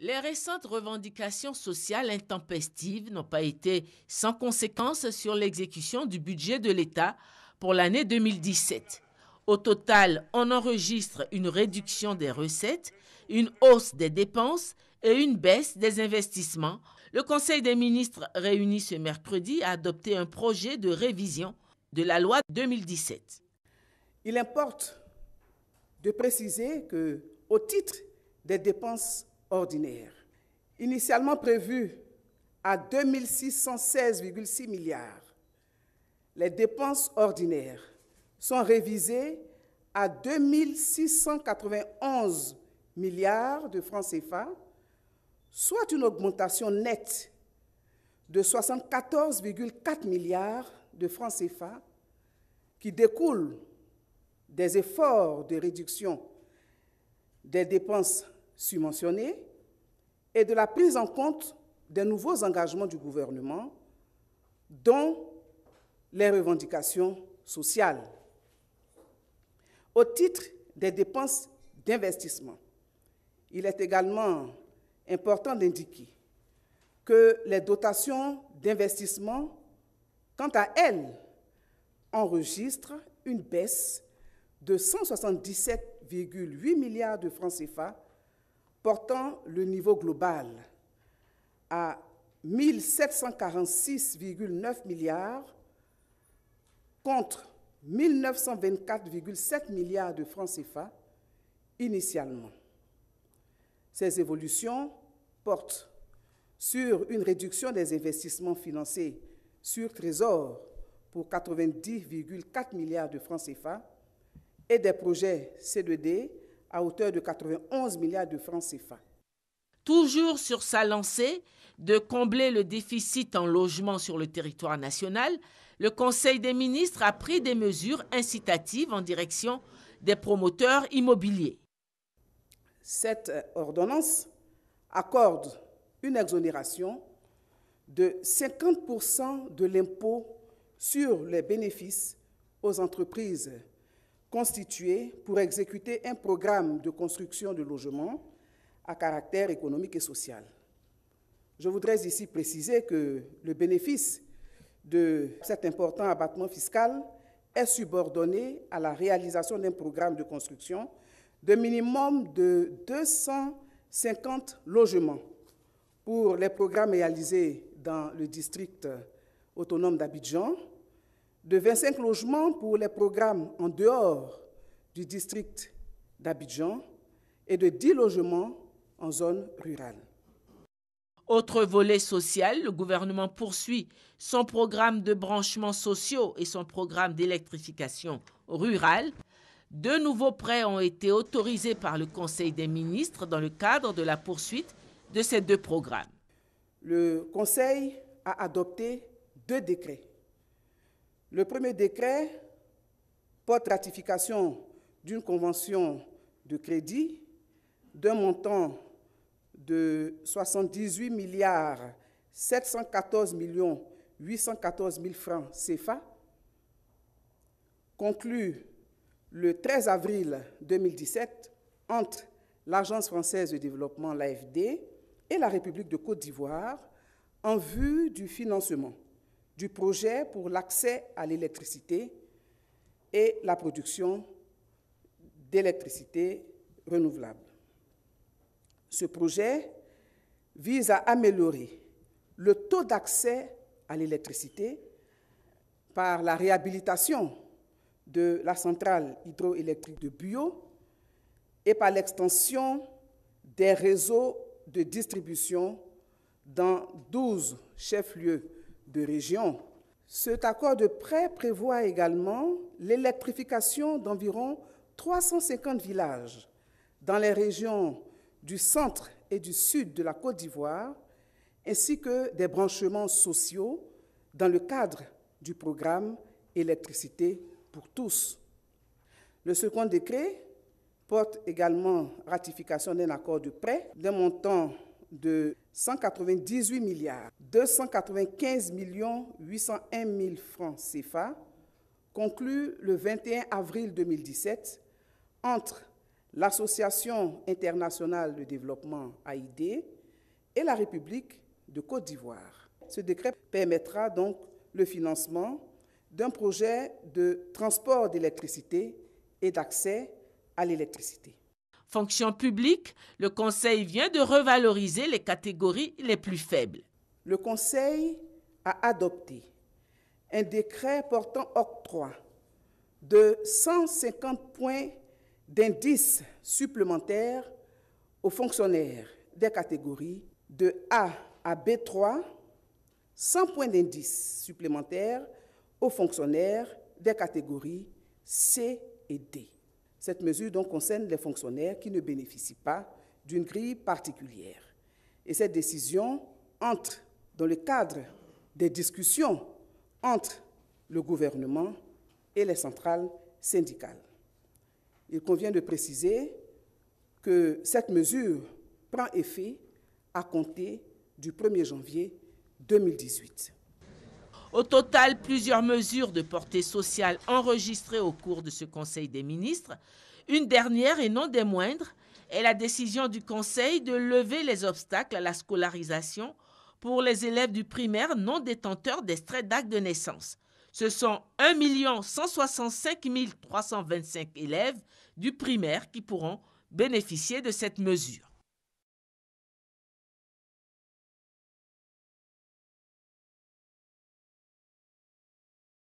Les récentes revendications sociales intempestives n'ont pas été sans conséquences sur l'exécution du budget de l'État pour l'année 2017. Au total, on enregistre une réduction des recettes, une hausse des dépenses et une baisse des investissements. Le Conseil des ministres réuni ce mercredi a adopté un projet de révision de la loi 2017. Il importe de préciser que, au titre des dépenses ordinaire, initialement prévu à 2616,6 milliards. Les dépenses ordinaires sont révisées à 2691 milliards de francs CFA, soit une augmentation nette de 74,4 milliards de francs CFA qui découle des efforts de réduction des dépenses mentionné et de la prise en compte des nouveaux engagements du gouvernement, dont les revendications sociales. Au titre des dépenses d'investissement, il est également important d'indiquer que les dotations d'investissement, quant à elles, enregistrent une baisse de 177,8 milliards de francs CFA portant le niveau global à 1746,9 milliards contre 1924,7 milliards de francs CFA initialement. Ces évolutions portent sur une réduction des investissements financés sur Trésor pour 90,4 milliards de francs CFA et des projets C2D à hauteur de 91 milliards de francs CFA. Toujours sur sa lancée de combler le déficit en logement sur le territoire national, le Conseil des ministres a pris des mesures incitatives en direction des promoteurs immobiliers. Cette euh, ordonnance accorde une exonération de 50% de l'impôt sur les bénéfices aux entreprises constituée pour exécuter un programme de construction de logements à caractère économique et social. Je voudrais ici préciser que le bénéfice de cet important abattement fiscal est subordonné à la réalisation d'un programme de construction de minimum de 250 logements pour les programmes réalisés dans le district autonome d'Abidjan, de 25 logements pour les programmes en dehors du district d'Abidjan et de 10 logements en zone rurale. Autre volet social, le gouvernement poursuit son programme de branchement sociaux et son programme d'électrification rurale. Deux nouveaux prêts ont été autorisés par le Conseil des ministres dans le cadre de la poursuite de ces deux programmes. Le Conseil a adopté deux décrets le premier décret porte ratification d'une convention de crédit d'un montant de 78 milliards 714 millions 814 000 francs CFA, conclu le 13 avril 2017 entre l'Agence française de développement, l'AFD, et la République de Côte d'Ivoire en vue du financement du projet pour l'accès à l'électricité et la production d'électricité renouvelable. Ce projet vise à améliorer le taux d'accès à l'électricité par la réhabilitation de la centrale hydroélectrique de bio et par l'extension des réseaux de distribution dans 12 chefs-lieux de régions. Cet accord de prêt prévoit également l'électrification d'environ 350 villages dans les régions du centre et du sud de la Côte d'Ivoire, ainsi que des branchements sociaux dans le cadre du programme Électricité pour tous. Le second décret porte également ratification d'un accord de prêt d'un montant de 198 milliards 295 millions 801 francs CFA conclu le 21 avril 2017 entre l'Association internationale de développement AID et la République de Côte d'Ivoire. Ce décret permettra donc le financement d'un projet de transport d'électricité et d'accès à l'électricité. Fonction publique, le Conseil vient de revaloriser les catégories les plus faibles. Le Conseil a adopté un décret portant octroi de 150 points d'indice supplémentaires aux fonctionnaires des catégories de A à B3, 100 points d'indice supplémentaires aux fonctionnaires des catégories C et D. Cette mesure donc concerne les fonctionnaires qui ne bénéficient pas d'une grille particulière. Et cette décision entre dans le cadre des discussions entre le gouvernement et les centrales syndicales. Il convient de préciser que cette mesure prend effet à compter du 1er janvier 2018. Au total, plusieurs mesures de portée sociale enregistrées au cours de ce Conseil des ministres. Une dernière et non des moindres est la décision du Conseil de lever les obstacles à la scolarisation pour les élèves du primaire non détenteurs d'extrait d'acte de naissance. Ce sont 1 165 325 élèves du primaire qui pourront bénéficier de cette mesure.